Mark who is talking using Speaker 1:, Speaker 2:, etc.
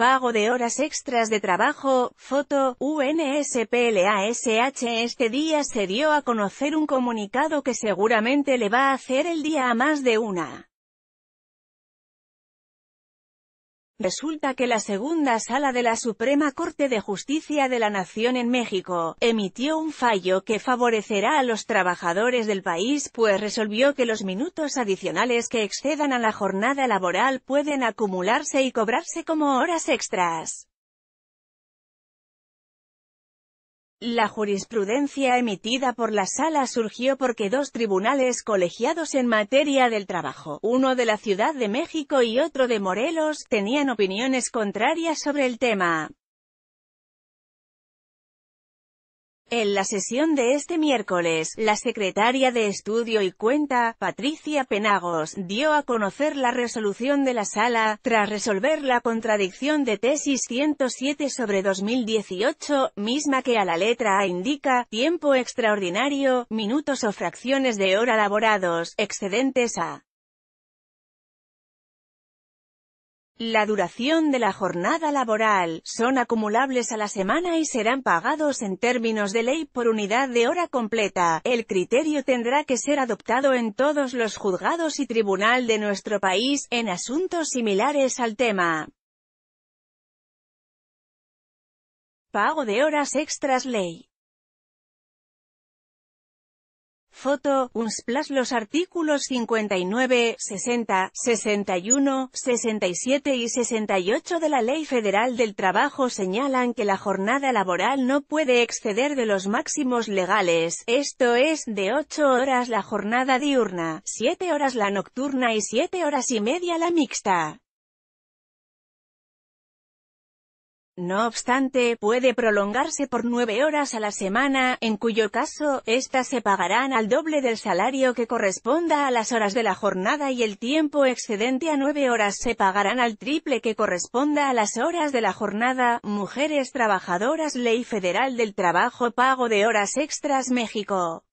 Speaker 1: Pago de horas extras de trabajo, foto, UNSPLASH Este día se dio a conocer un comunicado que seguramente le va a hacer el día a más de una. Resulta que la segunda sala de la Suprema Corte de Justicia de la Nación en México, emitió un fallo que favorecerá a los trabajadores del país pues resolvió que los minutos adicionales que excedan a la jornada laboral pueden acumularse y cobrarse como horas extras. La jurisprudencia emitida por la sala surgió porque dos tribunales colegiados en materia del trabajo, uno de la Ciudad de México y otro de Morelos, tenían opiniones contrarias sobre el tema. En la sesión de este miércoles, la secretaria de Estudio y Cuenta, Patricia Penagos, dio a conocer la resolución de la sala, tras resolver la contradicción de tesis 107 sobre 2018, misma que a la letra A indica, tiempo extraordinario, minutos o fracciones de hora laborados, excedentes a La duración de la jornada laboral, son acumulables a la semana y serán pagados en términos de ley por unidad de hora completa. El criterio tendrá que ser adoptado en todos los juzgados y tribunal de nuestro país, en asuntos similares al tema. Pago de horas extras ley. Foto, Unsplash Los artículos 59, 60, 61, 67 y 68 de la Ley Federal del Trabajo señalan que la jornada laboral no puede exceder de los máximos legales, esto es, de 8 horas la jornada diurna, 7 horas la nocturna y 7 horas y media la mixta. No obstante, puede prolongarse por nueve horas a la semana, en cuyo caso, éstas se pagarán al doble del salario que corresponda a las horas de la jornada y el tiempo excedente a nueve horas se pagarán al triple que corresponda a las horas de la jornada. Mujeres trabajadoras Ley Federal del Trabajo Pago de Horas Extras México